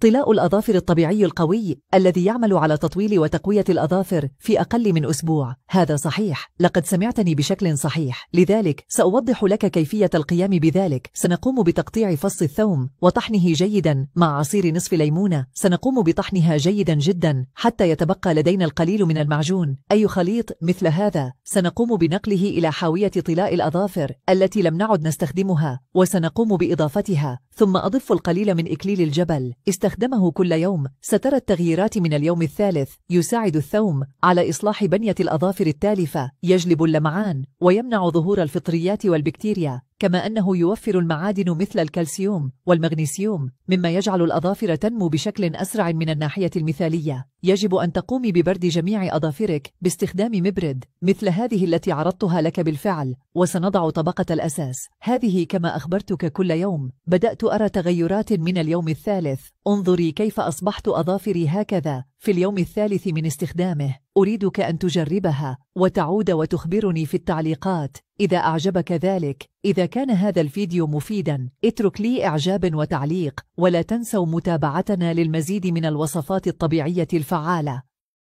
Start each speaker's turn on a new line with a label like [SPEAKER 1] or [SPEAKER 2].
[SPEAKER 1] طلاء الأظافر الطبيعي القوي الذي يعمل على تطويل وتقوية الأظافر في أقل من أسبوع هذا صحيح لقد سمعتني بشكل صحيح لذلك سأوضح لك كيفية القيام بذلك سنقوم بتقطيع فص الثوم وطحنه جيدا مع عصير نصف ليمونة سنقوم بطحنها جيدا جدا حتى يتبقى لدينا القليل من المعجون أي خليط مثل هذا سنقوم بنقله إلى حاوية طلاء الأظافر التي لم نعد نستخدمها وسنقوم بإضافتها ثم أضف القليل من إكليل الجبل استخدمه كل يوم سترى التغييرات من اليوم الثالث يساعد الثوم على إصلاح بنية الأظافر التالفة يجلب اللمعان ويمنع ظهور الفطريات والبكتيريا كما أنه يوفر المعادن مثل الكالسيوم والمغنيسيوم مما يجعل الأظافر تنمو بشكل أسرع من الناحية المثالية يجب أن تقومي ببرد جميع أظافرك باستخدام مبرد مثل هذه التي عرضتها لك بالفعل وسنضع طبقة الأساس هذه كما أخبرتك كل يوم بدأت أرى تغيرات من اليوم الثالث انظري كيف أصبحت أظافري هكذا في اليوم الثالث من استخدامه أريدك أن تجربها وتعود وتخبرني في التعليقات إذا أعجبك ذلك إذا كان هذا الفيديو مفيدا اترك لي إعجاب وتعليق ولا تنسوا متابعتنا للمزيد من الوصفات الطبيعية الفعالة